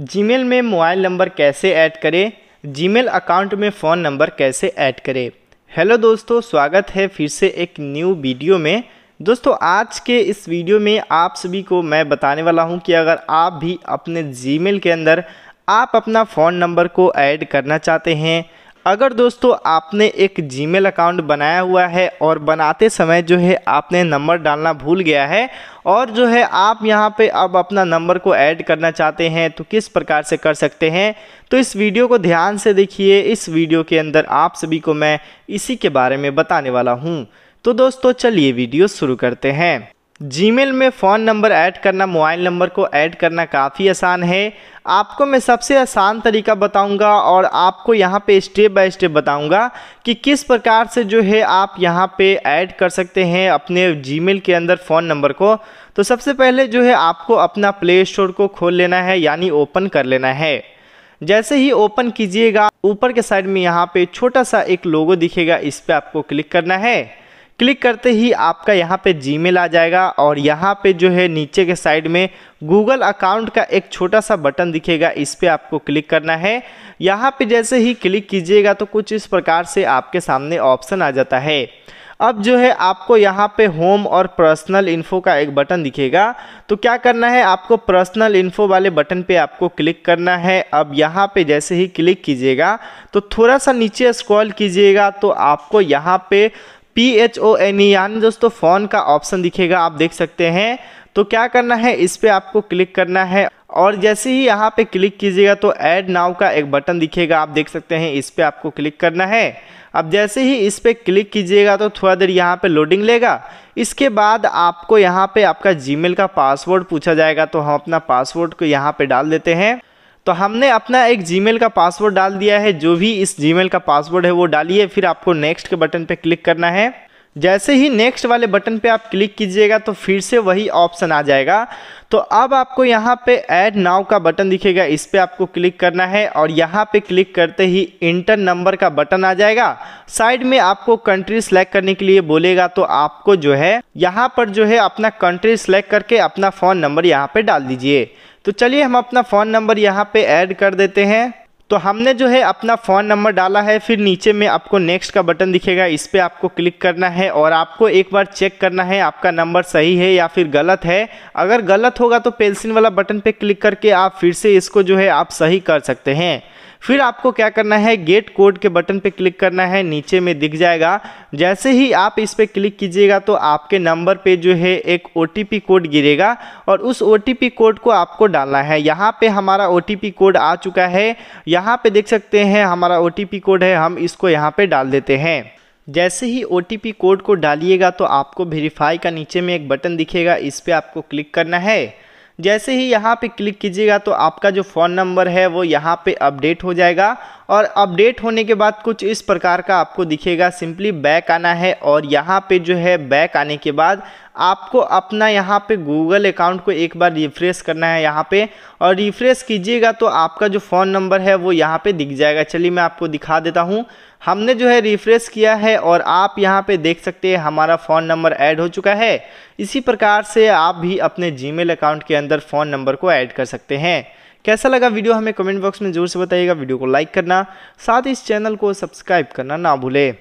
Gmail में mobile number कैसे add करें जीमेल अकाउंट में फ़ोन नंबर कैसे ऐड करें हेलो दोस्तों स्वागत है फिर से एक न्यू वीडियो में दोस्तों आज के इस वीडियो में आप सभी को मैं बताने वाला हूं कि अगर आप भी अपने जीमेल के अंदर आप अपना फ़ोन नंबर को ऐड करना चाहते हैं अगर दोस्तों आपने एक जीमेल अकाउंट बनाया हुआ है और बनाते समय जो है आपने नंबर डालना भूल गया है और जो है आप यहाँ पे अब अपना नंबर को ऐड करना चाहते हैं तो किस प्रकार से कर सकते हैं तो इस वीडियो को ध्यान से देखिए इस वीडियो के अंदर आप सभी को मैं इसी के बारे में बताने वाला हूँ तो दोस्तों चलिए वीडियो शुरू करते हैं जीमेल में फ़ोन नंबर ऐड करना मोबाइल नंबर को ऐड करना काफ़ी आसान है आपको मैं सबसे आसान तरीका बताऊंगा और आपको यहाँ पे स्टेप बाय स्टेप बताऊंगा कि किस प्रकार से जो है आप यहाँ पे ऐड कर सकते हैं अपने जीमेल के अंदर फ़ोन नंबर को तो सबसे पहले जो है आपको अपना प्ले स्टोर को खोल लेना है यानी ओपन कर लेना है जैसे ही ओपन कीजिएगा ऊपर के साइड में यहाँ पर छोटा सा एक लोगो दिखेगा इस पर आपको क्लिक करना है क्लिक करते ही आपका यहाँ पे जीमेल आ जाएगा और यहाँ पे जो है नीचे के साइड में गूगल अकाउंट का एक छोटा सा बटन दिखेगा इस पर आपको क्लिक करना है यहाँ पे जैसे ही क्लिक कीजिएगा तो कुछ इस प्रकार से आपके सामने ऑप्शन आ जाता है अब जो है आपको यहाँ पे होम और पर्सनल इन्फो का एक बटन दिखेगा तो क्या करना है आपको पर्सनल इन्फो वाले बटन पे आपको क्लिक करना है अब यहाँ पे जैसे ही क्लिक कीजिएगा तो थोड़ा सा नीचे स्क्रॉल कीजिएगा तो आपको यहाँ पे P H O N E यानी दोस्तों फ़ोन का ऑप्शन दिखेगा आप देख सकते हैं तो क्या करना है इस पर आपको क्लिक करना है और जैसे ही यहाँ पे क्लिक कीजिएगा तो ऐड नाउ का एक बटन दिखेगा आप देख सकते हैं इस पर आपको क्लिक करना है अब जैसे ही इस पर क्लिक कीजिएगा तो थोड़ा देर यहाँ पे लोडिंग लेगा इसके बाद आपको यहाँ पे आपका जीमेल का पासवर्ड पूछा जाएगा तो हम अपना पासवर्ड को यहाँ पे डाल देते हैं तो हमने अपना एक जीमेल का पासवर्ड डाल दिया है जो भी इस जीमेल का पासवर्ड है वो डालिए फिर आपको नेक्स्ट के बटन पे क्लिक करना है जैसे ही नेक्स्ट वाले बटन पे आप क्लिक कीजिएगा तो फिर से वही ऑप्शन आ जाएगा तो अब आपको यहाँ पे ऐड नाव का बटन दिखेगा इस पर आपको क्लिक करना है और यहाँ पे क्लिक करते ही इंटर नंबर का बटन आ जाएगा साइड में आपको कंट्री सेलेक्ट करने के लिए बोलेगा तो आपको जो है यहाँ पर जो है अपना कंट्री सेलेक्ट करके अपना फ़ोन नंबर यहाँ पे डाल दीजिए तो चलिए हम अपना फ़ोन नंबर यहाँ पे ऐड कर देते हैं तो हमने जो है अपना फ़ोन नंबर डाला है फिर नीचे में आपको नेक्स्ट का बटन दिखेगा इस पर आपको क्लिक करना है और आपको एक बार चेक करना है आपका नंबर सही है या फिर गलत है अगर गलत होगा तो पेंसिल वाला बटन पे क्लिक करके आप फिर से इसको जो है आप सही कर सकते हैं फिर आपको क्या करना है गेट कोड के बटन पे क्लिक करना है नीचे में दिख जाएगा जैसे ही आप इस पर क्लिक कीजिएगा तो आपके नंबर पे जो है एक ओ कोड गिरेगा और उस ओ कोड को आपको डालना है यहाँ पे हमारा ओ कोड आ चुका है यहाँ पे देख सकते हैं हमारा ओ कोड है हम इसको यहाँ पे डाल देते हैं जैसे ही ओ कोड को डालिएगा तो आपको वेरीफाई का नीचे में एक बटन दिखेगा इस पर आपको क्लिक करना है जैसे ही यहाँ पे क्लिक कीजिएगा तो आपका जो फ़ोन नंबर है वो यहाँ पे अपडेट हो जाएगा और अपडेट होने के बाद कुछ इस प्रकार का आपको दिखेगा सिंपली बैक आना है और यहाँ पे जो है बैक आने के बाद आपको अपना यहाँ पे गूगल अकाउंट को एक बार रिफ्रेश करना है यहाँ पे और रिफ्रेश कीजिएगा तो आपका जो फ़ोन नंबर है वो यहाँ पे दिख जाएगा चलिए मैं आपको दिखा देता हूँ हमने जो है रिफ्रेश किया है और आप यहाँ पे देख सकते हैं हमारा फ़ोन नंबर ऐड हो चुका है इसी प्रकार से आप भी अपने जी अकाउंट के अंदर फ़ोन नंबर को ऐड कर सकते हैं कैसा लगा वीडियो हमें कमेंट बॉक्स में जरूर से बताइएगा वीडियो को लाइक करना साथ ही इस चैनल को सब्सक्राइब करना ना भूले